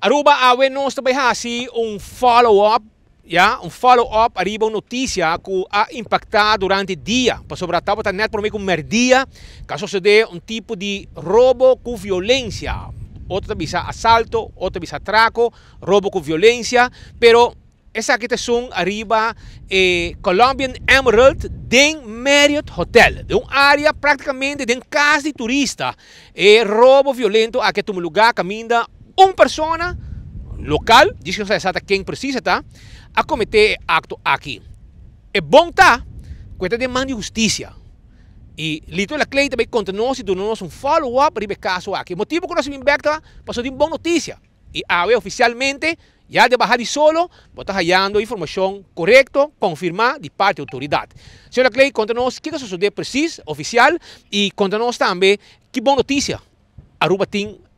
Aruba awen nós também assim um follow-up, yeah? um follow-up arriba uma notícia que a impacta durante o dia. Para sobre tipo a tábua está net por meio comer dia, caso se dê um tipo de roubo com violência. Outro também assalto, outro também atraco, roubo com violência, pero essa questão arriba eh, Colombian Emerald den Marriott Hotel, de uma área praticamente de um casa de turista, eh, roubo violento a que lugar caminha una persona local, dice que não sabe quién precisa, está, A cometer acto aquí? Es bom, está, de demanda de justicia y Lito La Clay también y se tornou un follow-up sobre caso aquí. El motivo que nós es que pasó de una buena noticia y ahora oficialmente, ya de bajar y solo, está hallando información correcta, confirmada de parte de la autoridad. Señora Clay, conta qué o qué preciso, oficial, y continuos también qué buena noticia, Aruba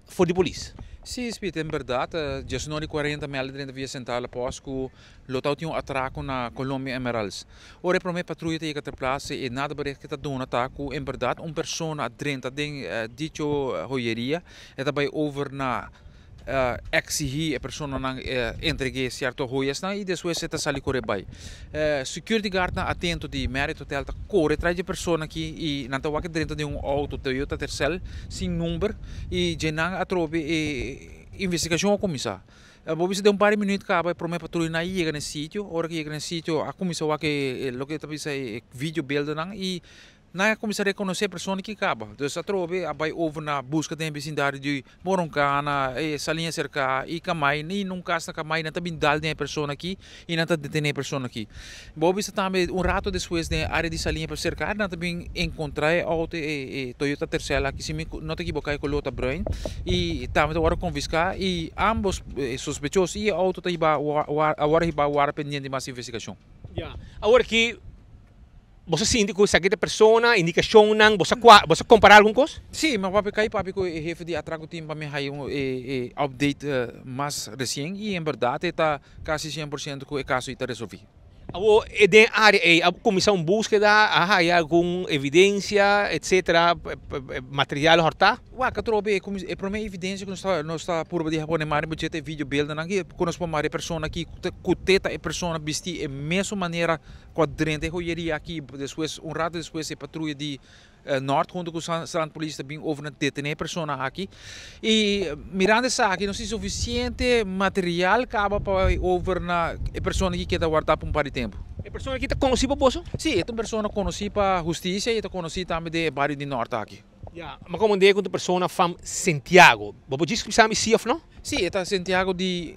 for la policía. Sim, spite, é verdade, verdad, giorno de 40 mil dentro via centrale posco, lo tau um atraco na Colômbia Emeralds. Ora per patrulha patruglia de ter place e nada bericht que está dona taku in é verdad un persona a 30 ding eh, dicho hoyeria eh, e é daarbij over na uh, eh, exihi e persona nang uh, entregue certo hoyas na e depois se tá sali corre bai uh, security guard na atento de mérito tel tá corre atrás de persona que eh, e não tá wak dentro de um auto Toyota Tercel sem número e jenang atrobe e investigação a começar vou ver se um par de minutos que cá para prometer patrulha na chega nesse sítio hora que chega nesse sítio a começar o que lo que tá vídeo belda nang e na comissaria conhecer a pessoa que acaba. Então, a trova vai houve na busca da vicinidade de Moroncana, Salinha Cerca e Camai, e nunca está Camai, não está bindal de pessoa aqui e não está detendo a pessoa aqui. Bob está também um rato depois da área de Salinha para cercar, não né, também encontrei a Toyota Tercela, que se não te equivocar, é tá, com a Brain, e também agora confiscar, e ambos eh, suspeitosos e a outra está agora pendente mais investigação. Yeah. Agora que você se indica essa aqui persona, indica shonan, você você compara alguma coisa? Sim, mas papi cai papi que o chefe de atraco tem para me dar um eh, eh, update eh, mais recente e em verdade está quase 100% que o caso está resolvido a comissão busca há alguma evidência, etc., material horta? Uá, que trobe, para mim evidência que nós está, nós está por de Japão, mas você tem vídeo belda na guia, quando nós pomos a pessoa aqui, cuteta a pessoa vestir da mesma maneira quadrante, eu iria aqui, depois, um rato depois, a patrulha de eh, Noord-Honduras também houve uma detener persona aqui. E eh, mirando essa aqui, não sei suficiente material para houver na eh, pessoa que quer guardar por um par de tempo. pessoa que está conhecida, Bosso? Sim, é uma pessoa conhecida para a justiça e está conhecida também de barrio de Norte aqui. Yeah. mas como digo, uma pessoa fam Santiago. Você diz que sabe se não? Sim, é Santiago de,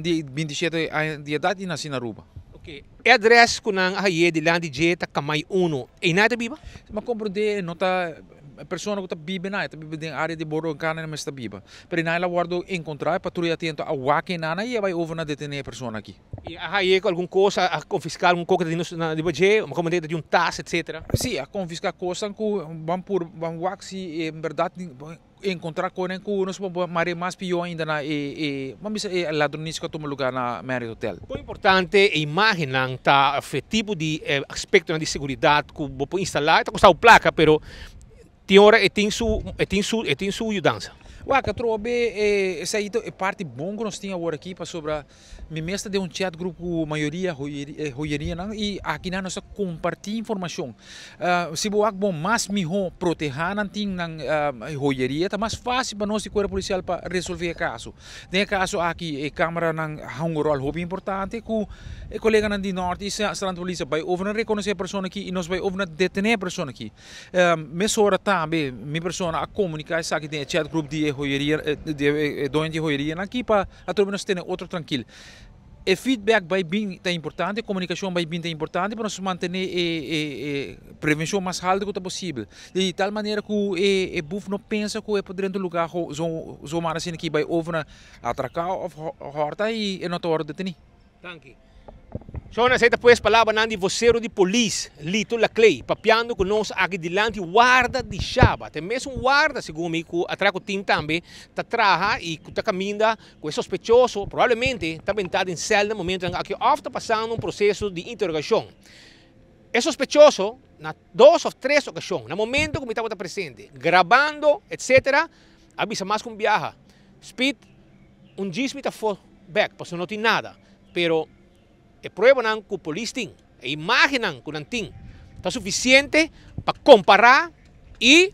de 27 de idade e nasceu na Aruba. Okay. Address ko ng haye di lang di jeta kamay uno. E na ito biba? Makombro de nota persona ko ta bibe na ito eh. bibe ding área de boro kana na mesta biba. Pero na guardo encontrar eh. patrulha atento a wake na na e vai over na detener persona aqui. E a ah, haye com alguma coisa a ah, confiscar alguma coisa de na de budget, uma comandante de um tax, etc. Sim, a ah, confiscar coisa com vão por vão waxi em eh, verdade encontrar com o nosso mare mais pior ainda na e e mas é ladronisco tomo lugar na Marriott Hotel. O importante é imaginar tá o tipo de eh, aspecto de segurança que vou instalar, está custar placa, pero tem hora e tem sua e tem su e tem su ajudança. Ué, que trobe, é, essa aí então, é parte bom que nós temos agora aqui para sobre me mestre de um chat grupo maioria royeria é, e aqui nós compartilhamos compartilha informação. Uh, se boak bom mais me proteger a não tem na ah, é royeria, tá mais fácil para nós de corpo policial para resolver o caso. Tem caso aqui a câmara não um rol hobby importante que o colega de norte e a polícia vai ouvir reconhecer a pessoa aqui e nós vai ouvir detener a pessoa aqui. Uh, ah, agora também, minha pessoa a comunicar, sabe que tem chat grupo de hojeria, eh, de, dono de eh, eh, roeria aqui para a turma nós ter outro tranquilo. E feedback vai bem é importante, comunicação vai bem é importante para nós manter a, prevenção mais alta que possível. De tal maneira que o, buff não pensa que é poder lugar zomar assim que vai ouvir atracar ou horta e não está hora de ter. Jonas, esta pues palavra de vocero de polícia, Lito Laclay, papiando com nós aqui delante, guarda de chaba. Tem mesmo guarda, segundo me, que atraco time também, tá traja e está tá com esse sospechoso, provavelmente tá ventado em cela no momento em que está passando um processo de interrogação. É sospechoso na duas ou três ocasiões, no momento que me estava presente, gravando, etc., avisa mais que um viaja. Speed, um dia me tá back, porque não tem nada, pero e prueban con polistín, e imaginan con antín. Está suficiente para comparar y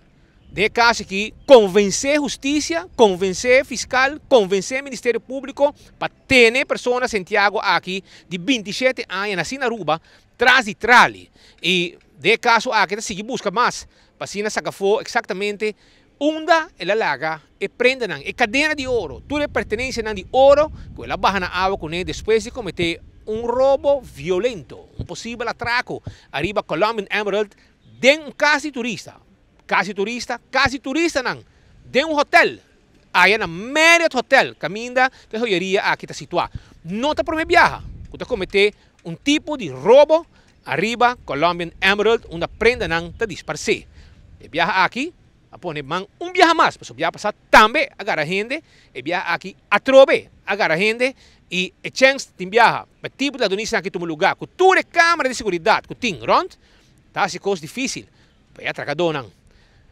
de caso aquí convencer justicia, convencer fiscal, convencer Ministerio Público para tener personas en Santiago aquí de 27 años en Aruba tras de trali. Y de caso aquí ah, seguir busca más para si saca exactamente unda en la laga y prendan la cadena de oro. Tú le perteneces de oro que pues la bajan a agua con él después de cometer un robo violento, un posible atraco. Arriba Colombian Emerald, de un casi turista, casi turista, casi turista, nan, de un hotel. en na Marriott Hotel, caminda que joyería aquí está situada. no te prometes viajar. usted comete un tipo de robo arriba Colombian Emerald, una prenda nan te eh, viaja aquí, a poner man un viaje más pues viaja también también agarra gente, y eh, viaja aquí atrobe, agarra gente, e a chance de viajar, mas tipo da Tunísia aqui no lugar, cultura e câmara de segurança, que tem, rond, tá, se coisa difícil, vai atracar não.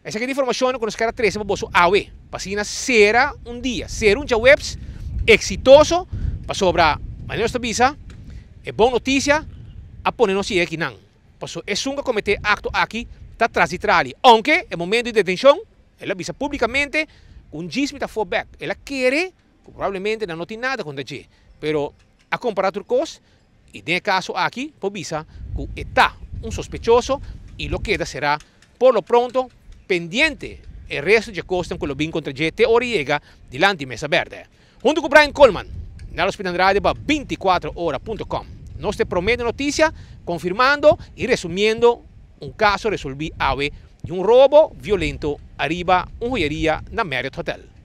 Essa aqui é a informação que nos caracteriza ah, para o AWE, para será um dia, será um dia webs exitoso, para sobre a maneira de visa, é boa notícia, a ponernos aqui não. Para é sunga cometer acto aqui, está transitrali, aunque é momento de detenção, ela avisa publicamente, um dízimo da fallback, ela quer, probabilmente não tem nada contra a Pero a comparar il y en caso aquí, que está un sospechoso y lo queda será, por lo pronto, pendiente el resto de cosas con los contra GT Oriega delante Mesa Verde. Junto con Brian Coleman, hospital Andrade para 24horas.com. Nos te promete noticias confirmando y resumiendo un caso resolví AVE y un robo violento arriba un joyería en Marriott Hotel.